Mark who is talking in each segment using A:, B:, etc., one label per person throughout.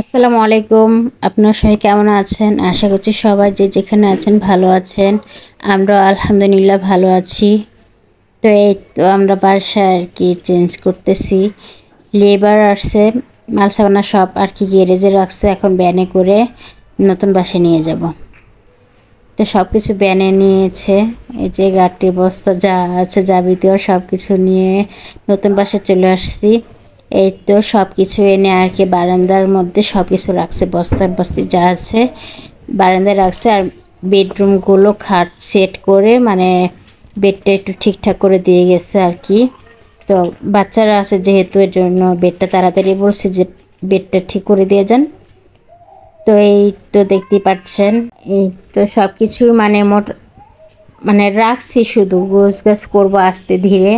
A: আসসালামু আলাইকুম আপনার সবাই কেমন আছেন আশা করছি সবাই যে যেখানে আছেন ভালো আছেন আমরা আলহামদুলিল্লাহ ভালো আছি তো এই তো আমরা বাসা আর কি চেঞ্জ করতেছি লেবার আসছে মালসাবানা সব আর কি গ্যারেজে রাখছে এখন ব্যানে করে নতুন বাসে নিয়ে যাব তো সব কিছু ব্যানে নিয়েছে এই যে গাড়ির বস্তা যা আছে যাবিতেও সব কিছু নিয়ে নতুন বাসে চলে আসছি এই তো সব কিছু এনে আর কি বারান্দার মধ্যে সব কিছু রাখছে বস্তার বস্তি যা আছে বারান্দায় রাখছে আর বেডরুমগুলো খাট সেট করে মানে বেডটা একটু ঠিকঠাক করে দিয়ে গেছে আর কি তো বাচ্চারা আছে যেহেতু এর জন্য বেডটা তাড়াতাড়ি বলছে যে বেডটা ঠিক করে দিয়ে যান তো এই তো দেখতে পাচ্ছেন এই তো সব কিছু মানে মোট মানে রাখছি শুধু গোছ গাছ করবো আসতে ধীরে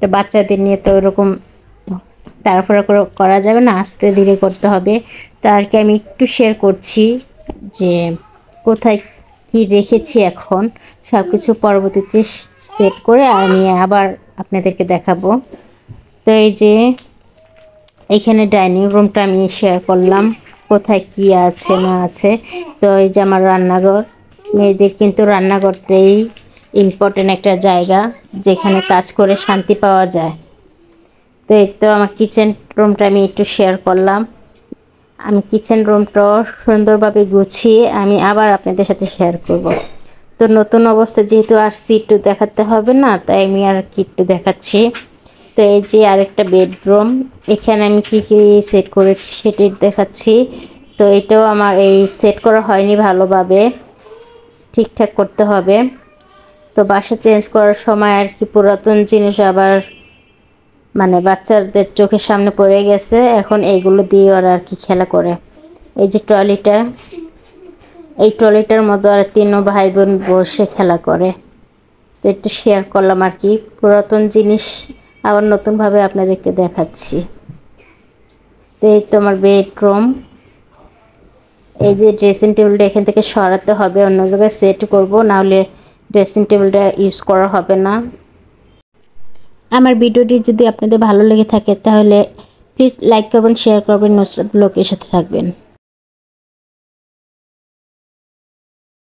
A: তো বাচ্চাদের নিয়ে তো ওরকম তাড়াফোড়া করা যাবে না আস্তে ধীরে করতে হবে তা আর কি আমি একটু শেয়ার করছি যে কোথায় কি রেখেছি এখন সব কিছু পরবর্তীতে সেট করে আমি আবার আপনাদেরকে দেখাবো তো এই যে এখানে ডাইনিং রুমটা আমি শেয়ার করলাম কোথায় কি আছে না আছে তো এই যে আমার রান্নাঘর মেয়েদের কিন্তু রান্নাঘরটাই ইম্পর্টেন্ট একটা জায়গা যেখানে কাজ করে শান্তি পাওয়া যায় তো এই তো আমার কিচেন রুমটা আমি একটু শেয়ার করলাম আমি কিচেন রুমটা সুন্দরভাবে গুছিয়ে আমি আবার আপনাদের সাথে শেয়ার করব। তো নতুন অবস্থা যেহেতু আর একটু দেখাতে হবে না তাই আমি আর কি একটু দেখাচ্ছি তো এই যে আরেকটা বেডরুম এখানে আমি কি কী সেট করেছি সেটি দেখাচ্ছি তো এটাও আমার এই সেট করা হয়নি ভালোভাবে ঠিকঠাক করতে হবে তো বাসা চেঞ্জ করার সময় আর কি পুরাতন জিনিস আবার মানে বাচ্চাদের চোখের সামনে পড়ে গেছে এখন এইগুলো দিয়ে ওরা আর কি খেলা করে এই যে ট্রলিটা এই ট্রলিটার মতো আর তিনও ভাই বোন বসে খেলা করে তো একটু শেয়ার করলাম আর কি পুরাতন জিনিস আবার নতুনভাবে আপনাদেরকে দেখাচ্ছি তো এই তো আমার বেডরুম এই যে ড্রেসিং টেবিলটা এখান থেকে সরাতে হবে অন্য জায়গায় সেট করবো নাহলে ড্রেসিং টেবিলটা ইউজ করা হবে না আমার ভিডিওটি যদি আপনাদের ভালো লেগে থাকে তাহলে প্লিজ লাইক করবেন শেয়ার করবেন নসরত ব্লকের সাথে থাকবেন